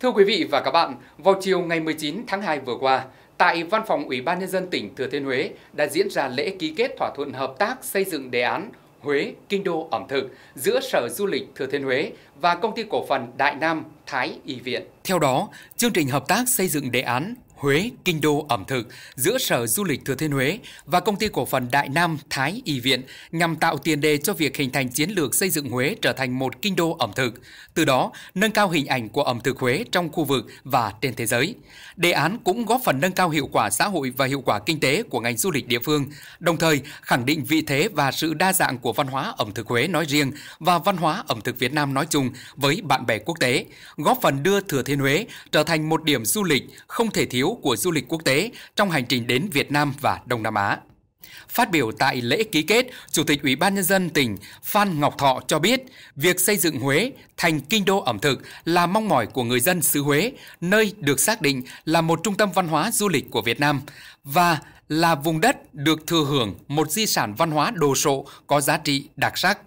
Thưa quý vị và các bạn, vào chiều ngày 19 tháng 2 vừa qua, tại Văn phòng Ủy ban Nhân dân tỉnh Thừa Thiên Huế đã diễn ra lễ ký kết thỏa thuận hợp tác xây dựng đề án Huế Kinh đô ẩm thực giữa Sở Du lịch Thừa Thiên Huế và Công ty Cổ phần Đại Nam Thái Y Viện. Theo đó, chương trình hợp tác xây dựng đề án Huế Kinh đô ẩm thực giữa Sở Du lịch Thừa Thiên Huế và công ty cổ phần Đại Nam Thái Y Viện nhằm tạo tiền đề cho việc hình thành chiến lược xây dựng Huế trở thành một kinh đô ẩm thực, từ đó nâng cao hình ảnh của ẩm thực Huế trong khu vực và trên thế giới. Đề án cũng góp phần nâng cao hiệu quả xã hội và hiệu quả kinh tế của ngành du lịch địa phương, đồng thời khẳng định vị thế và sự đa dạng của văn hóa ẩm thực Huế nói riêng và văn hóa ẩm thực Việt Nam nói chung với bạn bè quốc tế, góp phần đưa Thừa Thiên Huế trở thành một điểm du lịch không thể thiếu yếu của du lịch quốc tế trong hành trình đến Việt Nam và Đông Nam Á. Phát biểu tại lễ ký kết, Chủ tịch Ủy ban Nhân dân tỉnh Phan Ngọc Thọ cho biết, việc xây dựng Huế thành kinh đô ẩm thực là mong mỏi của người dân xứ Huế, nơi được xác định là một trung tâm văn hóa du lịch của Việt Nam và là vùng đất được thừa hưởng một di sản văn hóa đồ sộ có giá trị đặc sắc.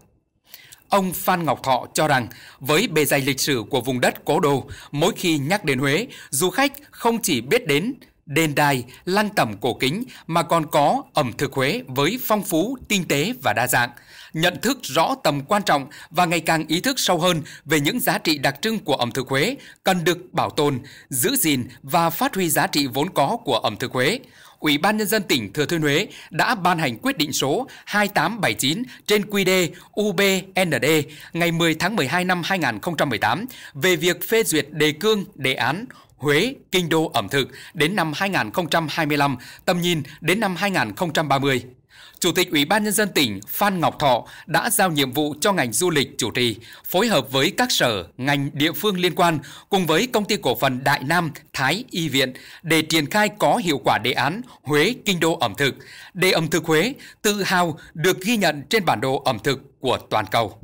Ông Phan Ngọc Thọ cho rằng, với bề dày lịch sử của vùng đất cố đô, mỗi khi nhắc đến Huế, du khách không chỉ biết đến đền đài, lăng tẩm cổ kính mà còn có ẩm thực Huế với phong phú, tinh tế và đa dạng. Nhận thức rõ tầm quan trọng và ngày càng ý thức sâu hơn về những giá trị đặc trưng của ẩm thực Huế cần được bảo tồn, giữ gìn và phát huy giá trị vốn có của ẩm thực Huế. Ủy ban Nhân dân tỉnh Thừa Thiên Huế đã ban hành quyết định số 2879 trên QD UBND ngày 10 tháng 12 năm 2018 về việc phê duyệt đề cương đề án Huế kinh đô ẩm thực đến năm 2025, tầm nhìn đến năm 2030. Chủ tịch Ủy ban Nhân dân tỉnh Phan Ngọc Thọ đã giao nhiệm vụ cho ngành du lịch chủ trì, phối hợp với các sở, ngành địa phương liên quan cùng với công ty cổ phần Đại Nam Thái Y Viện để triển khai có hiệu quả đề án Huế Kinh đô ẩm thực. Để ẩm thực Huế tự hào được ghi nhận trên bản đồ ẩm thực của toàn cầu.